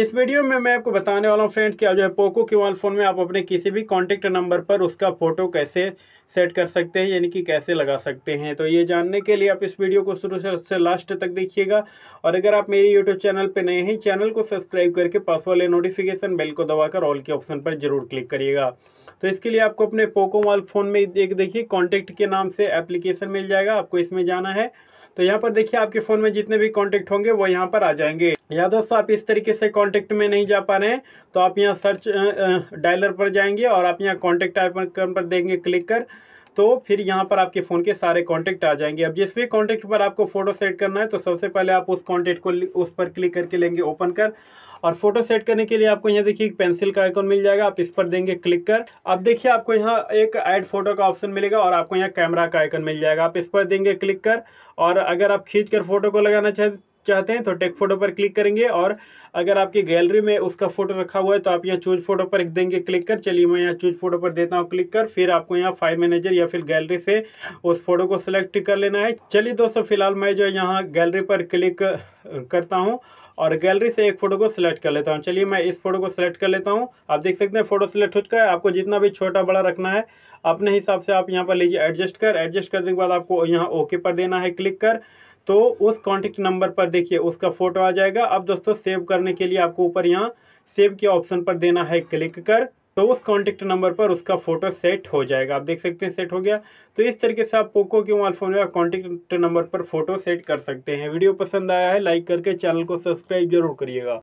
इस वीडियो में मैं आपको बताने वाला हूँ फ्रेंड्स कि आप जो है पोको के मोबाइल फ़ोन में आप अपने किसी भी कॉन्टेक्ट नंबर पर उसका फ़ोटो कैसे सेट कर सकते हैं यानी कि कैसे लगा सकते हैं तो ये जानने के लिए आप इस वीडियो को शुरू से, लास्ट तक देखिएगा और अगर आप मेरे यूट्यूब चैनल पर नए हैं चैनल को सब्सक्राइब करके पास वाले नोटिफिकेशन बेल को दबाकर ऑल के ऑप्शन पर जरूर क्लिक करिएगा तो इसके लिए आपको अपने पोको मोबाइल फ़ोन में एक देखिए कॉन्टेक्ट के नाम से एप्लीकेशन मिल जाएगा आपको इसमें जाना है तो यहाँ पर देखिए आपके फ़ोन में जितने भी कॉन्टेक्ट होंगे वो यहाँ पर आ जाएंगे या दोस्तों आप इस तरीके से कॉन्टेक्ट में नहीं जा पा रहे हैं तो आप यहाँ सर्च डायलर पर जाएंगे और आप यहाँ कॉन्टेक्ट आइकन पर देंगे क्लिक कर तो फिर यहाँ पर आपके फ़ोन के सारे कॉन्टैक्ट आ जाएंगे अब जिस भी कॉन्टैक्ट पर आपको फ़ोटो सेट करना है तो सबसे पहले आप उस कॉन्टैक्ट को उस पर क्लिक करके लेंगे ओपन कर और फोटो सेट करने के लिए आपको यहाँ देखिए पेंसिल का आइकॉन मिल जाएगा आप इस पर देंगे क्लिक कर अब देखिए आपको यहाँ एक ऐड फोटो का ऑप्शन मिलेगा और आपको यहाँ कैमरा का आइकन मिल जाएगा आप इस पर देंगे क्लिक कर और अगर आप खींच कर फोटो को लगाना चाहें चाहते हैं तो टेक फोटो पर क्लिक करेंगे और अगर आपकी गैलरी में उसका फोटो रखा हुआ है तो आप यहाँ चूज फोटो पर देंगे क्लिक कर चलिए मैं यहाँ चूज फोटो पर देता हूँ क्लिक कर फिर आपको यहाँ फाइल मैनेजर या फिर गैलरी से उस फोटो को सिलेक्ट कर लेना है चलिए दोस्तों फिलहाल मैं जो यहाँ गैलरी पर क्लिक करता हूँ और गैलरी से एक फोटो को सिलेक्ट कर लेता हूँ चलिए मैं इस फोटो को सिलेक्ट कर लेता हूँ आप देख सकते हैं फोटो सिलेक्ट हो चुका है आपको जितना भी छोटा बड़ा रखना है अपने हिसाब से आप यहाँ पर लीजिए एडजस्ट कर एडजस्ट करने के बाद आपको यहाँ ओके पर देना है क्लिक कर तो उस कॉन्टेक्ट नंबर पर देखिए उसका फ़ोटो आ जाएगा अब दोस्तों सेव करने के लिए आपको ऊपर यहाँ सेव के ऑप्शन पर देना है क्लिक कर तो उस कॉन्टेक्ट नंबर पर उसका फोटो सेट हो जाएगा आप देख सकते हैं सेट हो गया तो इस तरीके से आप पोको के मोबाइल फ़ोन में कॉन्टेक्ट नंबर पर फोटो सेट कर सकते हैं वीडियो पसंद आया है लाइक करके चैनल को सब्सक्राइब जरूर करिएगा